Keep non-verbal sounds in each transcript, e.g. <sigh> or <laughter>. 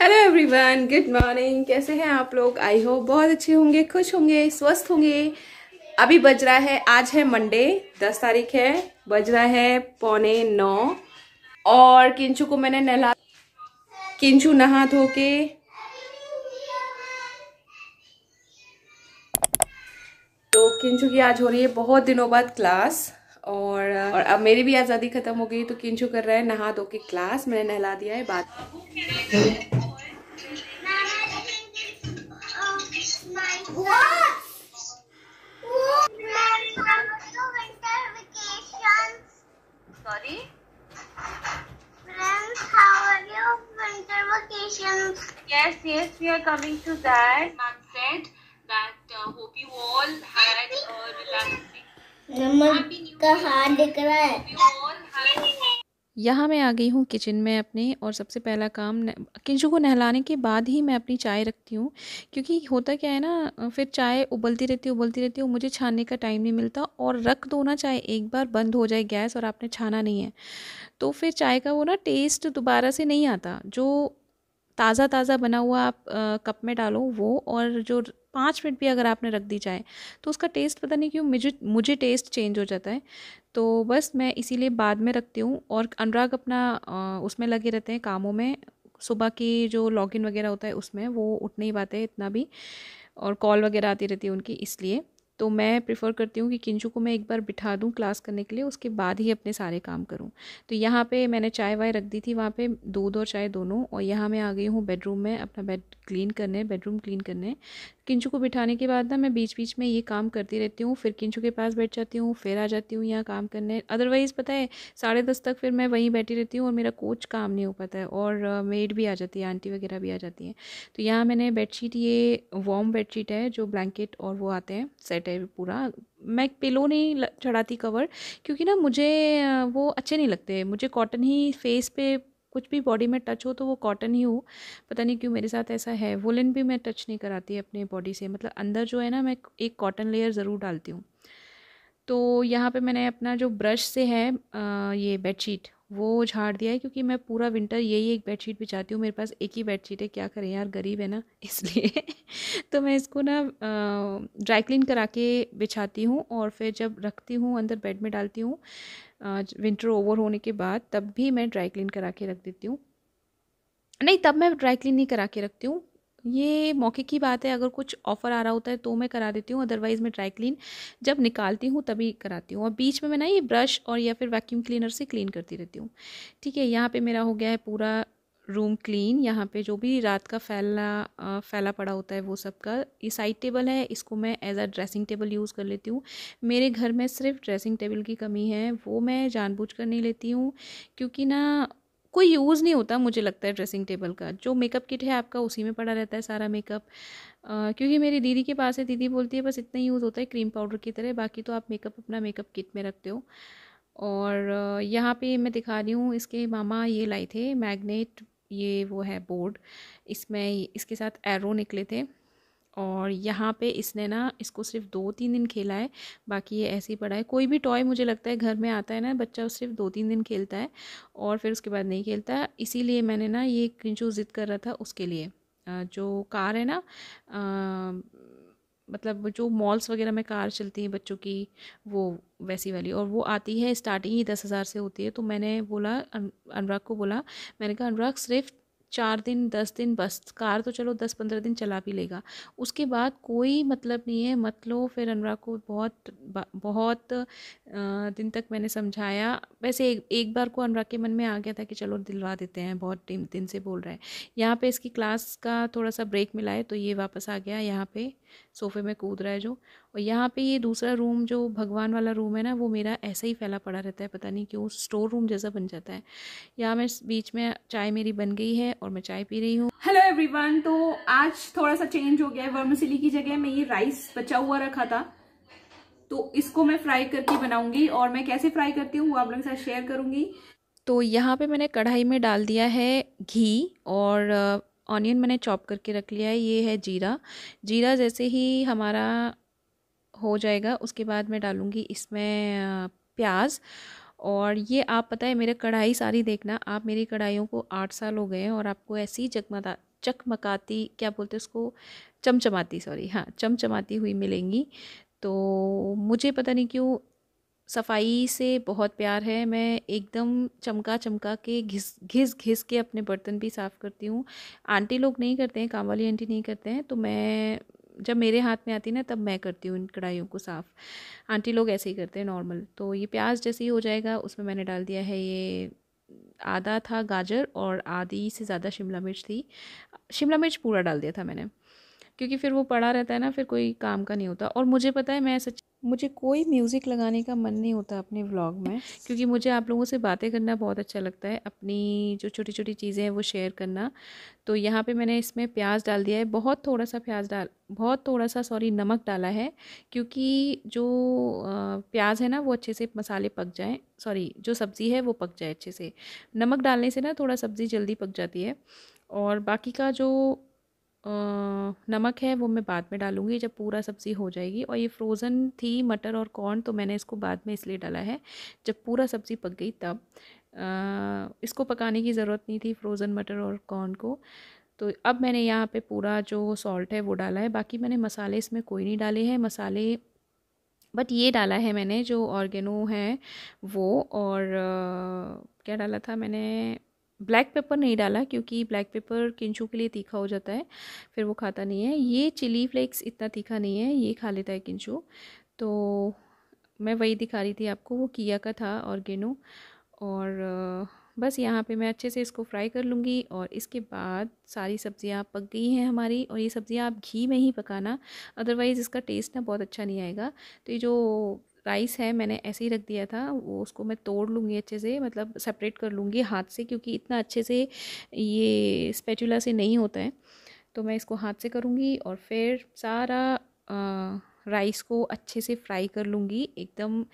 Hello everyone good morning कैसे हैं आप लोग आई हो बहुत अच्छे होंगे खुश होंगे स्वस्थ होंगे अभी बज रहा है आज है मंडे दस तारीख है बज रहा है पौने नौ और किंचू को मैंने नहला किंचू नहा धो के तो किंचू की आज हो रही है बहुत दिनों बाद क्लास और और अब मेरी भी आज़ादी खत्म हो गई तो किंचू कर रहा है नहा धो के क्लास मैंने नहला दिया है बात Sorry? Friends, how are your winter vacations? Yes, yes, we are coming to that. Ma'am said that uh, hope you all had a relaxing. नमक का हाथ दिख रहा है. Hope you all had यहाँ मैं आ गई हूँ किचन में अपने और सबसे पहला काम किंचू को नहलाने के बाद ही मैं अपनी चाय रखती हूँ क्योंकि होता क्या है ना फिर चाय उबलती रहती है उबलती रहती है मुझे छानने का टाइम नहीं मिलता और रख दो ना चाय एक बार बंद हो जाए गैस और आपने छाना नहीं है तो फिर चाय का वो ना टेस्ट दोबारा से नहीं आता जो ताज़ा ताज़ा बना हुआ आप कप में डालो वो और जो पाँच मिनट भी अगर आपने रख दी जाए तो उसका टेस्ट पता नहीं क्यों मुझे मुझे टेस्ट चेंज हो जाता है तो बस मैं इसीलिए बाद में रखती हूँ और अनुराग अपना उसमें लगे रहते हैं कामों में सुबह की जो लॉगिन वगैरह होता है उसमें वो उठ नहीं पाते इतना भी और कॉल वगैरह आती रहती है उनकी इसलिए तो मैं प्रेफर करती हूँ कि किंचू को मैं एक बार बिठा दूँ क्लास करने के लिए उसके बाद ही अपने सारे काम करूँ तो यहाँ पे मैंने चाय वाय रख दी थी वहाँ पे दूध और चाय दोनों और यहाँ मैं आ गई हूँ बेडरूम में अपना बेड क्लीन करने बेडरूम क्लीन करने किंचू को बिठाने के बाद ना मैं बीच बीच में ये काम करती रहती हूँ फिर किंचू के पास बैठ जाती हूँ फिर आ जाती हूँ यहाँ काम करने अदरवाइज़ पता है साढ़े दस तक फिर मैं वहीं बैठी रहती हूँ और मेरा कोच काम नहीं हो पाता है और मेड भी आ जाती है आंटी वगैरह भी आ जाती हैं तो यहाँ मैंने बेडशीट ये वार्म बेडशीट है जो ब्लैंकेट और वो आते हैं सेट सेट है पूरा मैं पिलो नहीं चढ़ाती कवर क्योंकि ना मुझे वो अच्छे नहीं लगते मुझे कॉटन ही फेस पे कुछ भी बॉडी में टच हो तो वो कॉटन ही हो पता नहीं क्यों मेरे साथ ऐसा है वुलन भी मैं टच नहीं कराती अपने बॉडी से मतलब अंदर जो है ना मैं एक कॉटन लेयर ज़रूर डालती हूँ तो यहाँ पे मैंने अपना जो ब्रश से है ये बेडशीट वो झाड़ दिया है क्योंकि मैं पूरा विंटर यही एक बेडशीट बिछाती हूँ मेरे पास एक ही बेडशीट है क्या करें यार गरीब है ना <laughs> इसलिए तो मैं इसको ना ड्राई क्लीन करा के बिछाती हूँ और फिर जब रखती हूँ अंदर बेड में डालती हूँ विंटर ओवर होने के बाद तब भी मैं ड्राई क्लीन करा के रख देती हूँ नहीं तब मैं ड्राई क्लीन नहीं करा के रखती हूँ ये मौके की बात है अगर कुछ ऑफ़र आ रहा होता है तो मैं करा देती हूँ अदरवाइज़ मैं ड्राई क्लीन जब निकालती हूँ तभी कराती हूँ और बीच में मैं ना ये ब्रश और या फिर वैक्यूम क्लीनर से क्लीन करती रहती हूँ ठीक है यहाँ पर मेरा हो गया है पूरा रूम क्लीन यहाँ पे जो भी रात का फैला फैला पड़ा होता है वो सब का ये साइड टेबल है इसको मैं as a dressing table use कर लेती हूँ मेरे घर में सिर्फ ड्रेसिंग टेबल की कमी है वो मैं जानबूझ कर नहीं लेती हूँ क्योंकि ना कोई यूज़ नहीं होता मुझे लगता है ड्रेसिंग टेबल का जो मेकअप किट है आपका उसी में पड़ा रहता है सारा मेकअप क्योंकि मेरी दीदी के पास है दीदी बोलती है बस इतना यूज़ होता है क्रीम पाउडर की तरह बाकी तो आप मेकअप अपना मेकअप किट में रखते हो और यहाँ पे मैं दिखा रही हूँ इसके मामा ये लाए थे मैगनेट ये वो है बोर्ड इसमें इसके साथ एरो निकले थे और यहाँ पे इसने ना इसको सिर्फ दो तीन दिन खेला है बाकी ये ऐसे ही पड़ा है कोई भी टॉय मुझे लगता है घर में आता है ना बच्चा सिर्फ दो तीन दिन खेलता है और फिर उसके बाद नहीं खेलता इसीलिए मैंने ना ये किंचू ज़िद कर रहा था उसके लिए जो कार है ना मतलब जो मॉल्स वगैरह में कार चलती हैं बच्चों की वो वैसी वाली और वो आती है स्टार्टिंग ही दस हज़ार से होती है तो मैंने बोला अनुराग को बोला मैंने कहा अनुराग सिर्फ चार दिन दस दिन बस कार तो चलो दस पंद्रह दिन चला भी लेगा उसके बाद कोई मतलब नहीं है मत लो फिर अनुराग को बहुत बहुत दिन तक मैंने समझाया वैसे एक एक बार को अनुराग के मन में आ गया था कि चलो दिलवा देते हैं बहुत दिन से बोल रहे हैं यहाँ पे इसकी क्लास का थोड़ा सा ब्रेक मिला है तो ये वापस आ गया यहाँ पर सोफ़े में कूद रहा है जो और यहाँ पे ये दूसरा रूम जो भगवान वाला रूम है ना वो मेरा ऐसा ही फैला पड़ा रहता है पता नहीं क्यों स्टोर रूम जैसा बन जाता है यहाँ मैं बीच में चाय मेरी बन गई है और मैं चाय पी रही हूँ हेलो एवरीवन तो आज थोड़ा सा चेंज हो गया है वर्मसिली की जगह मैं ये राइस बचा हुआ रखा था तो इसको मैं फ्राई करके बनाऊंगी और मैं कैसे फ्राई करती हूँ वो आप लोगों के साथ शेयर करूंगी तो यहाँ पे मैंने कढ़ाई में डाल दिया है घी और ऑनियन मैंने चॉप करके रख लिया है ये है जीरा जीरा जैसे ही हमारा हो जाएगा उसके बाद मैं डालूँगी इसमें प्याज और ये आप पता है मेरा कढ़ाई सारी देखना आप मेरी कढ़ाइयों को आठ साल हो गए हैं और आपको ऐसी चकमता चकमकाती क्या बोलते हैं उसको चमचमाती सॉरी हाँ चमचमाती हुई मिलेंगी तो मुझे पता नहीं क्यों सफाई से बहुत प्यार है मैं एकदम चमका चमका के घिस घिस घिस के अपने बर्तन भी साफ़ करती हूँ आंटी लोग नहीं करते हैं काम वाली आंटी नहीं करते हैं तो मैं जब मेरे हाथ में आती है ना तब मैं करती हूँ इन कढ़ाइयों को साफ़ आंटी लोग ऐसे ही करते हैं नॉर्मल तो ये प्याज जैसे ही हो जाएगा उसमें मैंने डाल दिया है ये आधा था गाजर और आधी से ज़्यादा शिमला मिर्च थी शिमला मिर्च पूरा डाल दिया था मैंने क्योंकि फिर वो पड़ा रहता है ना फिर कोई काम का नहीं होता और मुझे पता है मैं सच मुझे कोई म्यूज़िक लगाने का मन नहीं होता अपने व्लॉग में क्योंकि मुझे आप लोगों से बातें करना बहुत अच्छा लगता है अपनी जो छोटी छोटी चीज़ें हैं वो शेयर करना तो यहाँ पे मैंने इसमें प्याज डाल दिया है बहुत थोड़ा सा प्याज डाल बहुत थोड़ा सा सॉरी नमक डाला है क्योंकि जो प्याज है ना वो अच्छे से मसाले पक जाएँ सॉरी जो सब्ज़ी है वो पक जाए अच्छे से नमक डालने से ना थोड़ा सब्ज़ी जल्दी पक जाती है और बाकी का जो नमक है वो मैं बाद में डालूँगी जब पूरा सब्ज़ी हो जाएगी और ये फ्रोज़न थी मटर और कॉर्न तो मैंने इसको बाद में इसलिए डाला है जब पूरा सब्ज़ी पक गई तब आ, इसको पकाने की ज़रूरत नहीं थी फ्रोज़न मटर और कॉर्न को तो अब मैंने यहाँ पे पूरा जो सॉल्ट है वो डाला है बाकी मैंने मसाले इसमें कोई नहीं डाले हैं मसाले बट ये डाला है मैंने जो ऑर्गेनो है वो और आ, क्या डाला था मैंने ब्लैक पेपर नहीं डाला क्योंकि ब्लैक पेपर किंचू के लिए तीखा हो जाता है फिर वो खाता नहीं है ये चिली फ्लेक्स इतना तीखा नहीं है ये खा लेता है किंचू तो मैं वही दिखा रही थी आपको वो किया का था ऑर्गेनो और बस यहाँ पे मैं अच्छे से इसको फ्राई कर लूँगी और इसके बाद सारी सब्ज़ियाँ पक गई हैं हमारी और ये सब्ज़ियाँ आप घी में ही पकाना अदरवाइज़ इसका टेस्ट ना बहुत अच्छा नहीं आएगा तो ये जो राइस है मैंने ऐसे ही रख दिया था वो उसको मैं तोड़ लूँगी अच्छे से मतलब सेपरेट कर लूँगी हाथ से क्योंकि इतना अच्छे से ये स्पेचुला से नहीं होता है तो मैं इसको हाथ से करूँगी और फिर सारा आ, राइस को अच्छे से फ्राई कर लूँगी एकदम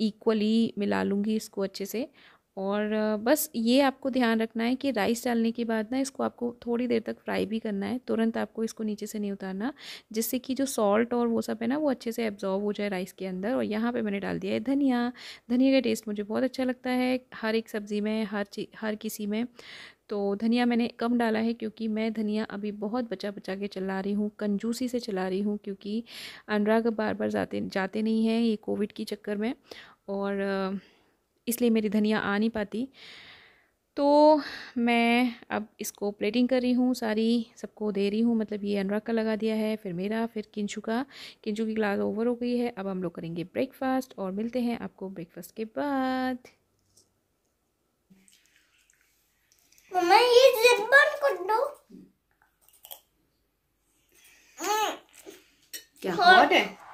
इक्वली मिला लूँगी इसको अच्छे से और बस ये आपको ध्यान रखना है कि राइस डालने के बाद ना इसको आपको थोड़ी देर तक फ्राई भी करना है तुरंत आपको इसको नीचे से नहीं उतारना जिससे कि जो सॉल्ट और वो सब है ना वो अच्छे से एब्जॉर्व हो जाए राइस के अंदर और यहाँ पे मैंने डाल दिया है धनिया धनिया का टेस्ट मुझे बहुत अच्छा लगता है हर एक सब्ज़ी में हर चीज हर किसी में तो धनिया मैंने कम डाला है क्योंकि मैं धनिया अभी बहुत बचा बचा के चला रही हूँ कंजूसी से चला रही हूँ क्योंकि अनुराग बार बार जाते जाते नहीं हैं ये कोविड की चक्कर में और इसलिए मेरी धनिया आ नहीं पाती तो मैं अब इसको प्लेटिंग कर रही हूँ सारी सबको दे रही हूँ मतलब ये अनुराग का लगा दिया है फिर मेरा फिर किंचू का किंचू की क्लास ओवर हो गई है अब हम लोग करेंगे ब्रेकफास्ट और मिलते हैं आपको ब्रेकफास्ट के बाद क्या हॉट हाँ। है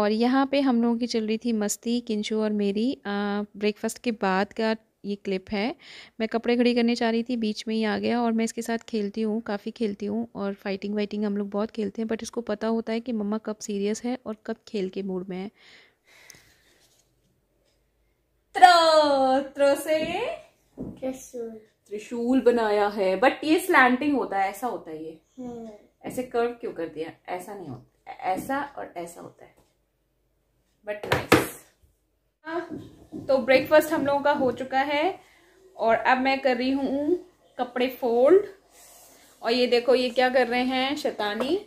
और यहाँ पे हम लोगों की चल रही थी मस्ती किंचू और मेरी ब्रेकफास्ट के बाद का ये क्लिप है मैं कपड़े खड़ी करने चाह रही थी बीच में ही आ गया और मैं इसके साथ खेलती हूँ काफ़ी खेलती हूँ और फाइटिंग वाइटिंग हम लोग बहुत खेलते हैं बट इसको पता होता है कि मम्मा कब सीरियस है और कब खेल के मूड में है त्रिशूल त्रिशूल बनाया है बट ये स्लैंटिंग होता है ऐसा होता है ये हम्म। ऐसे कर्व क्यों कर दिया ऐसा नहीं होता ऐसा और ऐसा होता है बट नाइस हाँ, तो ब्रेकफास्ट हम लोगों का हो चुका है और अब मैं कर रही हूँ कपड़े फोल्ड और ये देखो ये क्या कर रहे हैं शैतानी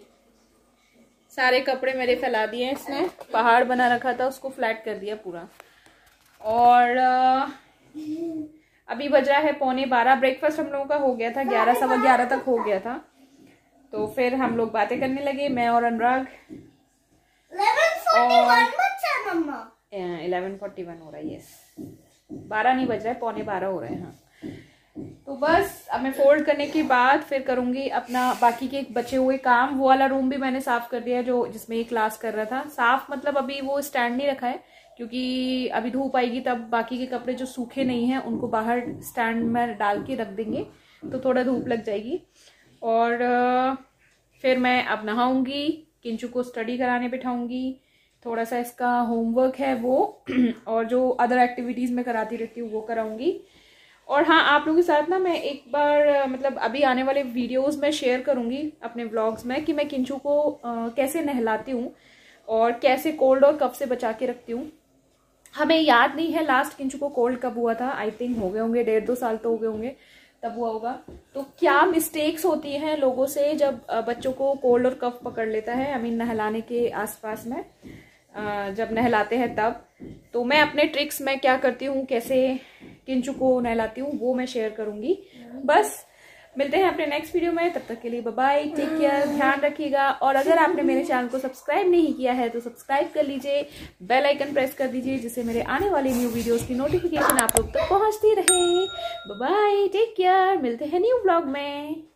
सारे कपड़े मेरे फैला दिए इसने पहाड़ बना रखा था उसको फ्लैट कर दिया पूरा और अभी बज रहा है पौने बारह ब्रेकफास्ट हम लोगों का हो गया था ग्यारह सवा ग्यारह तक हो गया था तो फिर हम लोग बातें करने लगे मैं और अनुराग इलेवन फोर्टी वन हो रहा है यस बारह नहीं बज रहा है पौने बारह हो रहे हैं हाँ तो बस अब मैं फोल्ड करने के बाद फिर करूंगी अपना बाकी के बचे हुए काम वो वाला रूम भी मैंने साफ कर दिया जो जिसमें ये क्लास कर रहा था साफ मतलब अभी वो स्टैंड नहीं रखा है क्योंकि अभी धूप आएगी तब बाकी के कपड़े जो सूखे नहीं हैं उनको बाहर स्टैंड में डाल के रख देंगे तो थोड़ा धूप लग जाएगी और फिर मैं अब नहाऊंगी किंचू को स्टडी कराने बैठाऊंगी थोड़ा सा इसका होमवर्क है वो <clears throat> और जो अदर एक्टिविटीज़ में कराती रहती हूँ वो कराऊंगी और हाँ आप लोगों के साथ ना मैं एक बार मतलब अभी आने वाले वीडियोस में शेयर करूँगी अपने व्लॉग्स में कि मैं किंचू को आ, कैसे नहलाती हूँ और कैसे कोल्ड और कफ से बचा के रखती हूँ हमें याद नहीं है लास्ट किंचू को कोल्ड कब हुआ था आई थिंक हो गए होंगे डेढ़ दो साल तो हो गए होंगे तब हुआ होगा तो क्या मिस्टेक्स होती हैं लोगों से जब बच्चों को कोल्ड और कफ पकड़ लेता है आई मीन नहलाने के आसपास में जब नहलाते हैं तब तो मैं अपने ट्रिक्स में क्या करती हूँ कैसे किंचू को नहलाती हूँ वो मैं शेयर करूंगी बस मिलते हैं अपने नेक्स्ट वीडियो में तब तक के लिए बाय टेक केयर ध्यान रखिएगा और अगर आपने मेरे चैनल को सब्सक्राइब नहीं किया है तो सब्सक्राइब कर लीजिए बेल आइकन प्रेस कर दीजिए जिससे मेरे आने वाले न्यू वीडियोस की नोटिफिकेशन आप लोग तक पहुंचती रहे बाय टेक केयर मिलते हैं न्यू ब्लॉग में